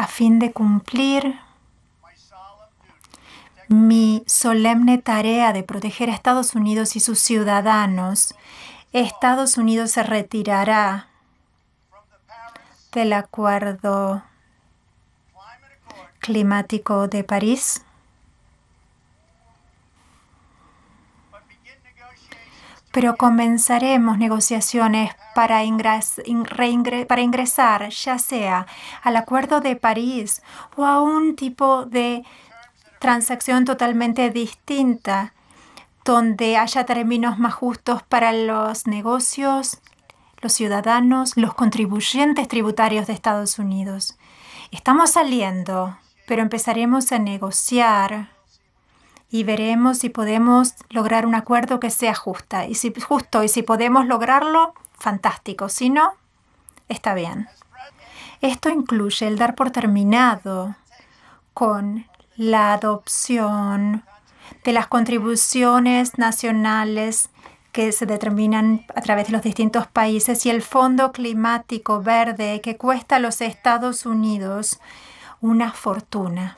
a fin de cumplir mi solemne tarea de proteger a Estados Unidos y sus ciudadanos. Estados Unidos se retirará del acuerdo climático de París pero comenzaremos negociaciones para, ingresar ya sea al Acuerdo de París o a un tipo de transacción totalmente distinta, donde haya términos más justos para los negocios, los ciudadanos, los contribuyentes tributarios de Estados Unidos. Estamos saliendo, pero empezaremos a negociar y veremos si podemos lograr un acuerdo que sea justa y si, justo y si podemos lograrlo, fantástico, si no, está bien. Esto incluye el dar por terminado con la adopción de las contribuciones nacionales que se determinan a través de los distintos países y el Fondo Climático Verde que cuesta a los Estados Unidos una fortuna.